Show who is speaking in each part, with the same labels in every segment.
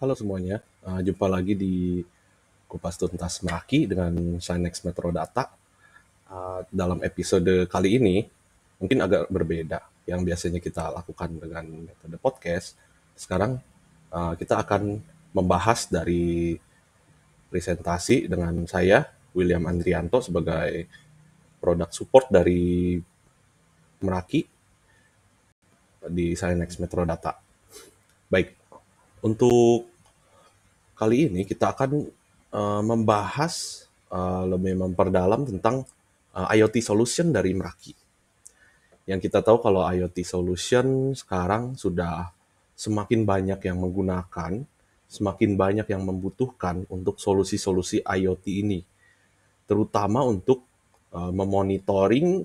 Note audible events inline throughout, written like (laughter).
Speaker 1: Halo semuanya, uh, jumpa lagi di Kupas Tuntas Meraki dengan Shinex Metro Data. Uh, dalam episode kali ini, mungkin agak berbeda. Yang biasanya kita lakukan dengan metode podcast, sekarang uh, kita akan membahas dari presentasi dengan saya, William Andrianto, sebagai produk support dari Meraki di Shinex Metro Data. Baik, untuk Kali ini kita akan uh, membahas uh, lebih memperdalam tentang uh, eh, IoT solution dari Meraki. Yang kita tahu kalau IoT solution sekarang sudah semakin banyak yang menggunakan, semakin banyak yang membutuhkan untuk solusi-solusi IoT ini, terutama untuk uh, memonitoring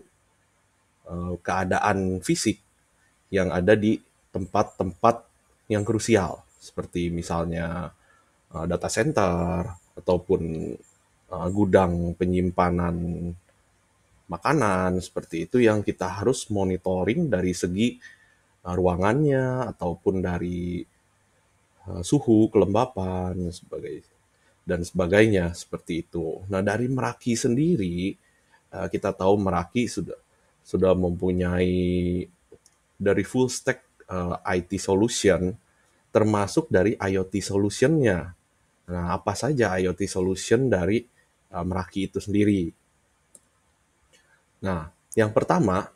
Speaker 1: uh, keadaan fisik yang ada di tempat-tempat yang krusial, seperti misalnya Uh, data center ataupun uh, gudang penyimpanan makanan seperti itu yang kita harus monitoring dari segi uh, ruangannya ataupun dari uh, suhu, kelembapan dan sebagainya dan sebagainya seperti itu. Nah, dari Meraki sendiri uh, kita tahu Meraki sudah sudah mempunyai dari full stack uh, IT solution termasuk dari IoT solutionnya. Nah, apa saja IoT solution dari uh, Meraki itu sendiri? Nah, yang pertama,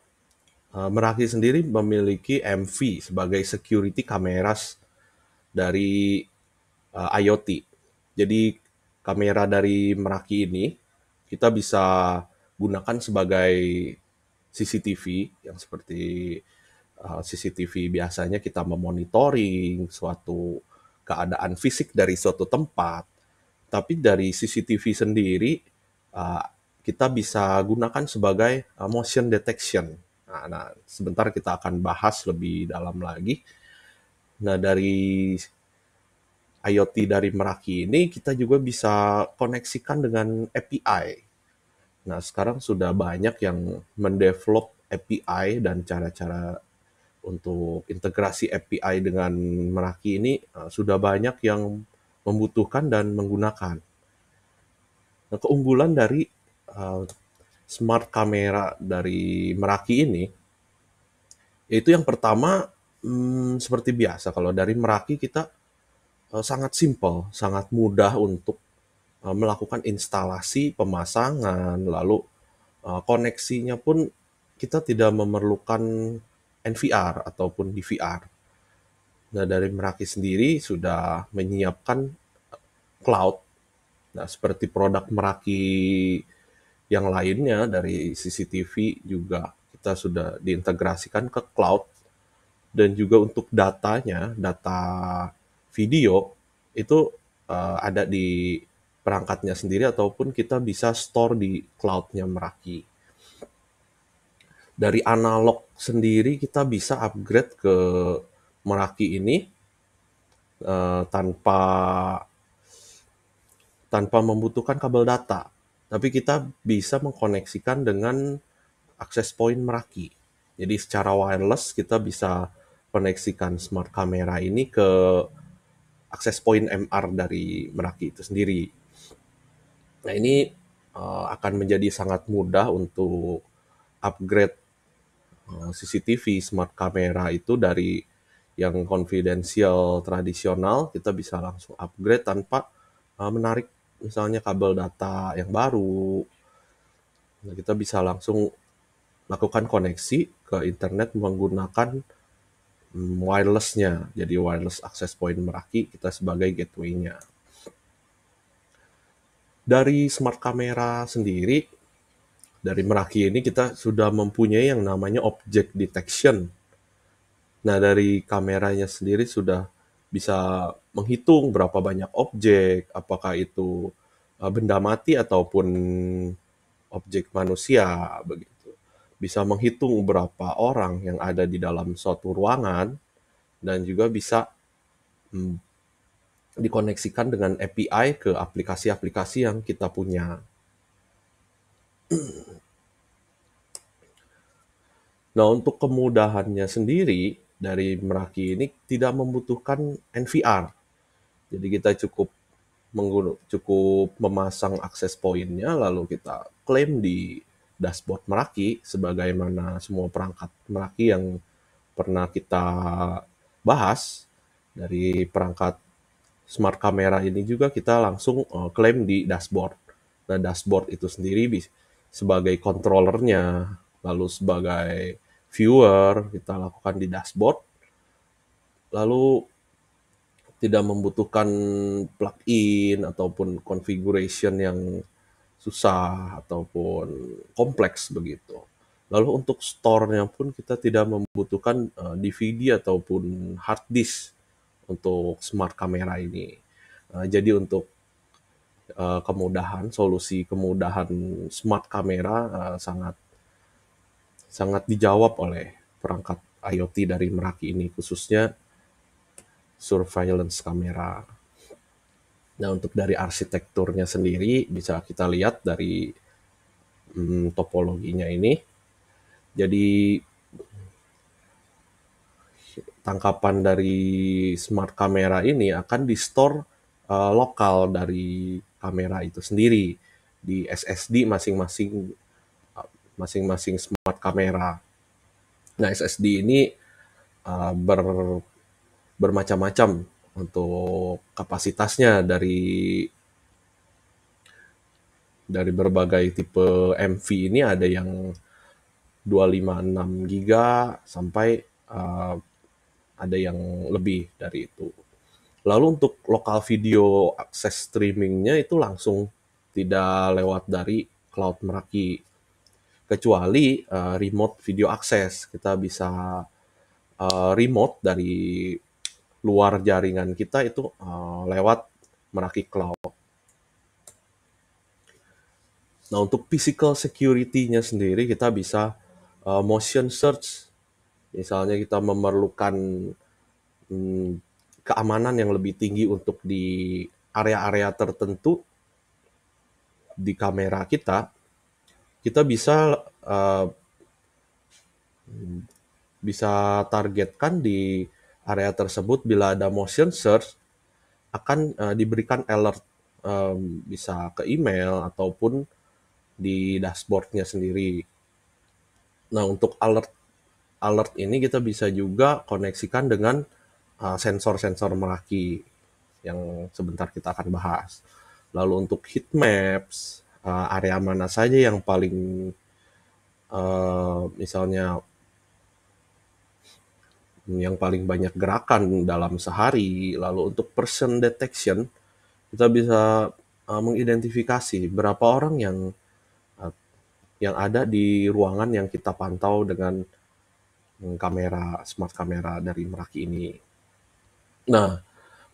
Speaker 1: uh, Meraki sendiri memiliki MV sebagai security cameras dari uh, eh, IoT. Jadi, kamera dari Meraki ini kita bisa gunakan sebagai CCTV yang seperti Eh, CCTV biasanya kita memonitoring suatu keadaan fisik dari suatu tempat, tapi dari CCTV sendiri eh, kita bisa gunakan sebagai eh, motion detection. Nah, nah, sebentar kita akan bahas lebih dalam lagi. Nah, dari IoT dari Meraki ini kita juga bisa koneksikan dengan API. Nah, sekarang sudah banyak yang mendevelop API dan cara-cara untuk integrasi API dengan Meraki ini uh, sudah banyak yang membutuhkan dan menggunakan. Nah, keunggulan dari uh, smart kamera dari Meraki ini yaitu yang pertama hmm, seperti biasa kalau dari Meraki kita uh, sangat simple, sangat mudah untuk uh, melakukan instalasi, pemasangan, lalu uh, koneksinya pun kita tidak memerlukan NVR ataupun DVR, Nah, dari Meraki sendiri sudah menyiapkan eh, cloud. Nah, seperti produk Meraki yang lainnya dari CCTV juga kita sudah diintegrasikan ke cloud dan juga untuk datanya, data video itu uh, ada di perangkatnya sendiri ataupun kita bisa store di cloudnya Meraki dari analog sendiri kita bisa upgrade ke Meraki ini uh, tanpa tanpa membutuhkan kabel data. Tapi kita bisa mengkoneksikan dengan akses point Meraki. Jadi secara wireless kita bisa koneksikan smart kamera ini ke akses point MR dari Meraki itu sendiri. Nah ini uh, akan menjadi sangat mudah untuk upgrade Eh, CCTV smart kamera itu dari yang konfidensial tradisional kita bisa langsung upgrade tanpa eh, menarik misalnya kabel data yang baru nah, kita bisa langsung lakukan koneksi ke internet menggunakan mm, wirelessnya jadi wireless access point Meraki kita sebagai gateway-nya dari smart kamera sendiri dari Meraki ini kita sudah mempunyai yang namanya object detection. Nah, dari kameranya sendiri sudah bisa menghitung berapa banyak objek, apakah itu e, benda mati ataupun objek manusia begitu. Bisa menghitung berapa orang yang ada di dalam suatu ruangan dan juga bisa hmm, dikoneksikan dengan API ke aplikasi-aplikasi yang kita punya. (clears throat) Nah, untuk kemudahannya sendiri dari Meraki ini tidak membutuhkan NVR. Jadi kita cukup cukup memasang akses poinnya lalu kita klaim di dashboard Meraki sebagaimana semua perangkat Meraki yang pernah kita bahas dari perangkat smart kamera ini juga kita langsung eh, klaim di dashboard. Nah, dashboard itu sendiri bisa sebagai controllernya, lalu sebagai viewer kita lakukan di dashboard, lalu tidak membutuhkan plugin ataupun configuration yang susah ataupun kompleks begitu. Lalu untuk store-nya pun kita tidak membutuhkan DVD eh, ataupun hard disk untuk smart kamera ini. Eh, jadi untuk Eh, kemudahan solusi kemudahan smart kamera uh, sangat sangat dijawab oleh perangkat IoT dari Meraki ini khususnya surveillance kamera. Nah untuk dari arsitekturnya sendiri bisa kita lihat dari hmm, topologinya ini. Jadi tangkapan dari smart kamera ini akan di store uh, lokal dari kamera itu sendiri di SSD masing-masing eh, masing-masing smart kamera. Nah SSD ini uh, ber, bermacam-macam untuk kapasitasnya dari dari berbagai tipe MV ini ada yang 256 giga sampai uh, ada yang lebih dari itu. Lalu untuk lokal video akses streamingnya itu langsung tidak lewat dari Cloud Meraki. Kecuali uh, remote video akses, kita bisa uh, remote dari luar jaringan kita itu uh, lewat Meraki Cloud. Nah, untuk physical security-nya sendiri kita bisa uh, motion search. Misalnya kita memerlukan hmm, keamanan yang lebih tinggi untuk di area-area tertentu di kamera kita, kita bisa uh, bisa targetkan di area tersebut bila ada motion search akan uh, diberikan alert um, bisa ke email ataupun di dashboardnya sendiri. Nah untuk alert alert ini kita bisa juga koneksikan dengan Eh, sensor-sensor meraki yang sebentar kita akan bahas. Lalu untuk heat maps, uh, area mana saja yang paling uh, misalnya yang paling banyak gerakan dalam sehari. Lalu untuk person detection, kita bisa uh, mengidentifikasi berapa orang yang yang ada di ruangan yang kita pantau dengan hmm, kamera smart kamera dari Meraki ini Nah,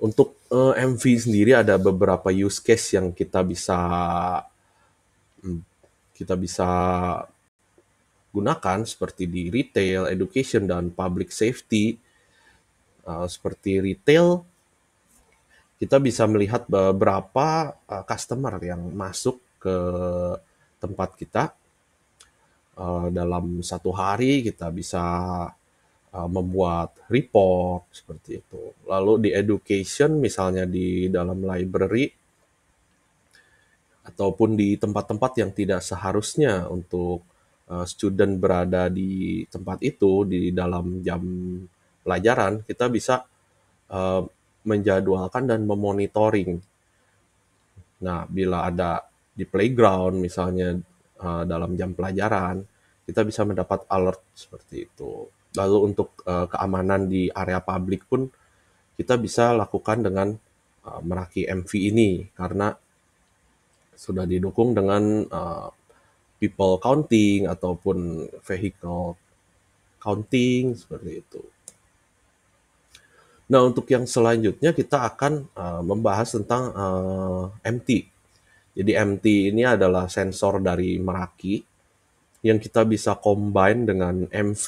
Speaker 1: untuk uh, eh, MV sendiri ada beberapa use case yang kita bisa hmm, kita bisa gunakan seperti di retail, education dan public safety. Uh, seperti retail, kita bisa melihat beberapa uh, customer yang masuk ke tempat kita uh, dalam satu hari kita bisa Uh, membuat report seperti itu. Lalu di education misalnya di dalam library ataupun di tempat-tempat yang tidak seharusnya untuk uh, student berada di tempat itu di dalam jam pelajaran, kita bisa uh, menjadwalkan dan memonitoring. Nah, bila ada di playground misalnya uh, dalam jam pelajaran, kita bisa mendapat alert seperti itu. Lalu untuk uh, keamanan di area publik pun kita bisa lakukan dengan uh, meraki MV ini karena sudah didukung dengan uh, people counting ataupun vehicle counting seperti itu. Nah, untuk yang selanjutnya kita akan uh, membahas tentang uh, MT. Jadi MT ini adalah sensor dari Meraki yang kita bisa combine dengan MV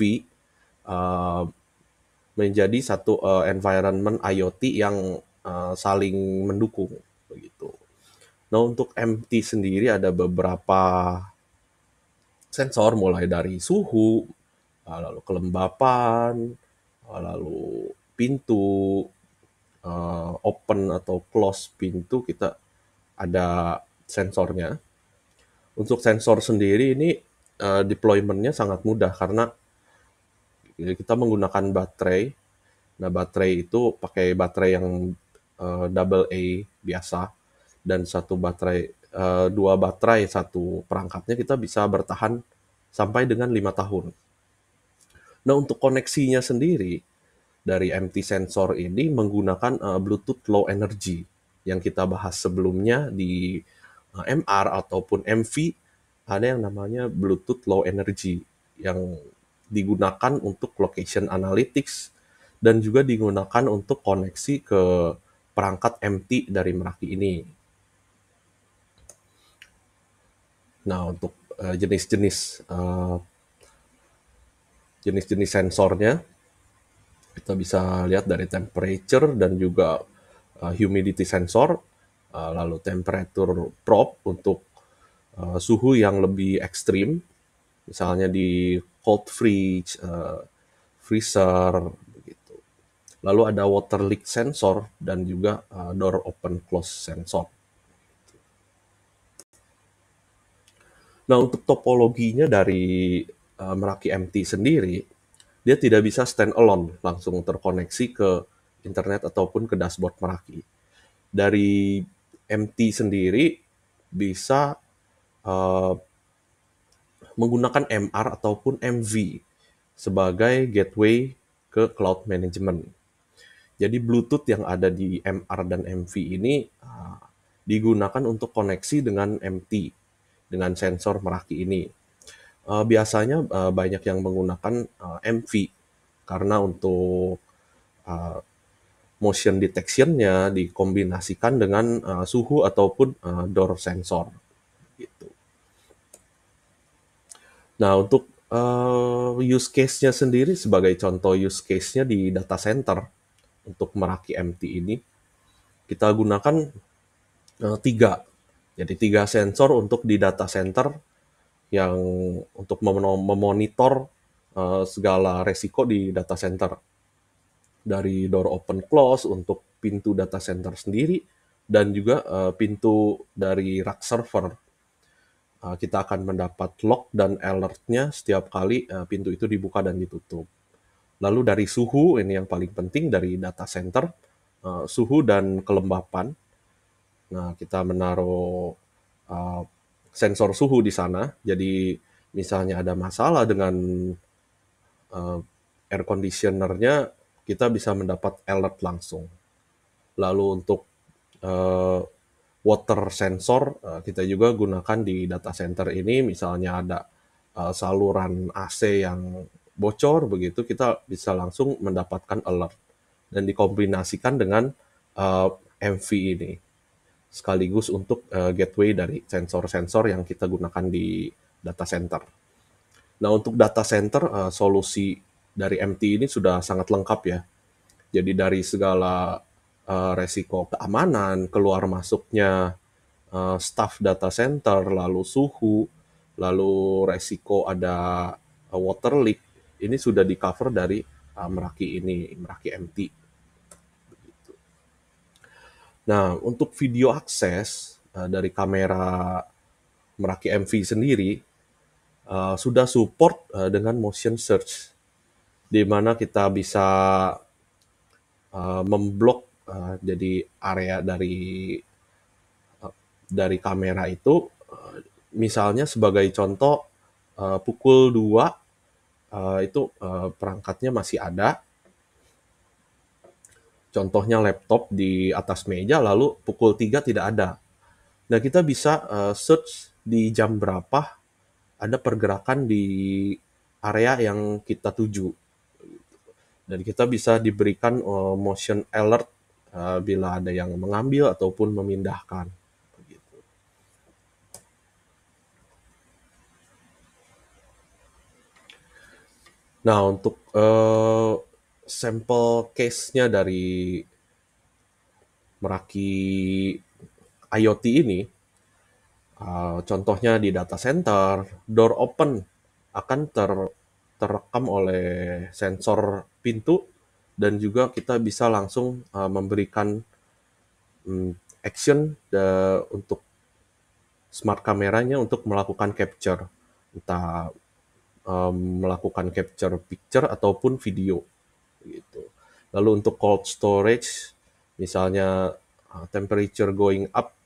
Speaker 1: Eh, menjadi satu uh, environment IoT yang uh, saling mendukung begitu. Nah untuk MT sendiri ada beberapa sensor mulai dari suhu, lalu kelembapan, lalu pintu uh, open atau close pintu kita ada sensornya. Untuk sensor sendiri ini uh, deploymentnya sangat mudah karena jadi kita menggunakan baterai. Nah, baterai itu pakai baterai yang uh, double A biasa dan satu baterai uh, dua baterai satu perangkatnya kita bisa bertahan sampai dengan lima tahun. Nah, untuk koneksinya sendiri dari MT sensor ini menggunakan uh, Bluetooth low energy yang kita bahas sebelumnya di uh, MR ataupun MV ada yang namanya Bluetooth low energy yang digunakan untuk location analytics dan juga digunakan untuk koneksi ke perangkat MT dari Meraki ini. Nah, untuk eh, jenis-jenis eh, jenis-jenis sensornya kita bisa lihat dari temperature dan juga eh, humidity sensor, lalu temperature probe untuk suhu yang lebih ekstrim, misalnya di cold fridge, uh, freezer, begitu. Lalu ada water leak sensor dan juga uh, door open close sensor. Nah untuk topologinya dari uh, Meraki MT sendiri, dia tidak bisa stand alone langsung terkoneksi ke internet ataupun ke dashboard Meraki. Dari MT sendiri bisa uh, menggunakan MR ataupun MV sebagai gateway ke cloud management. Jadi Bluetooth yang ada di MR dan MV ini ah, digunakan untuk koneksi dengan MT, dengan sensor meraki ini. Ah, biasanya ah, banyak yang menggunakan MV karena untuk motion motion detectionnya dikombinasikan dengan suhu ataupun door sensor. Gitu. Nah, untuk uh, use case-nya sendiri sebagai contoh use case-nya di data center untuk Meraki MT ini, kita gunakan uh, tiga. Jadi tiga sensor untuk di data center yang untuk memonitor uh, segala resiko di data center. Dari door open close untuk pintu data center sendiri, dan juga uh, pintu dari rack server Eh, kita akan mendapat lock dan alertnya setiap kali eh, pintu itu dibuka dan ditutup. Lalu dari suhu, ini yang paling penting dari data center, eh, suhu dan kelembapan. Nah, kita menaruh sensor suhu di sana. Jadi misalnya ada masalah dengan air conditionernya, kita bisa mendapat alert langsung. Lalu untuk water sensor uh, kita juga gunakan di data center ini misalnya ada uh, saluran AC yang bocor begitu kita bisa langsung mendapatkan alert dan dikombinasikan dengan uh, eh, MV ini sekaligus untuk uh, gateway dari sensor-sensor yang kita gunakan di data center. Nah untuk data center uh, solusi dari MT ini sudah sangat lengkap ya. Jadi dari segala Eh, resiko keamanan, keluar masuknya eh, staff data center, lalu suhu, lalu resiko ada eh, water leak, ini sudah di cover dari Meraki ini, Meraki MT. Nah, untuk video akses dari kamera Meraki MV sendiri sudah support dengan motion search, di mana kita bisa memblok Eh, jadi area dari uh, dari kamera itu uh, misalnya sebagai contoh uh, pukul 2 uh, itu uh, perangkatnya masih ada contohnya laptop di atas meja lalu pukul 3 tidak ada nah kita bisa uh, search di jam berapa ada pergerakan di area yang kita tuju dan kita bisa diberikan motion alert Eh, bila ada yang mengambil ataupun memindahkan. Nah, untuk uh, sampel case-nya dari Meraki IoT ini, uh, contohnya di data center, door open akan ter terekam oleh sensor pintu dan juga kita bisa langsung uh, memberikan um, action the, eh, untuk smart kameranya untuk melakukan capture entah um, melakukan capture picture ataupun video gitu lalu untuk cold storage misalnya uh, temperature going up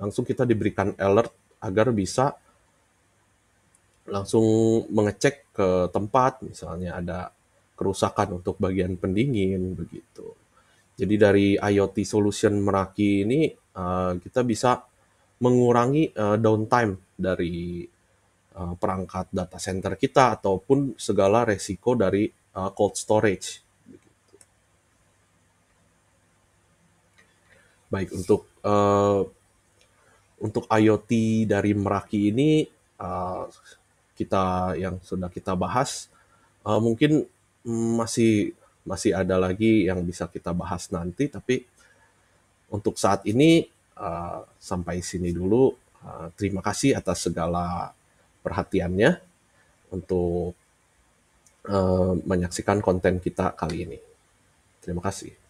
Speaker 1: langsung kita diberikan alert agar bisa langsung mengecek ke tempat misalnya ada kerusakan untuk bagian pendingin begitu. Jadi dari IoT solution Meraki ini eh, kita bisa mengurangi eh, downtime dari eh, perangkat data center kita ataupun segala resiko dari cold storage. Baik untuk untuk IoT dari Meraki ini kita yang sudah kita bahas uh, mungkin masih masih ada lagi yang bisa kita bahas nanti tapi untuk saat ini uh, sampai sini dulu uh, terima kasih atas segala perhatiannya untuk uh, menyaksikan konten kita kali ini terima kasih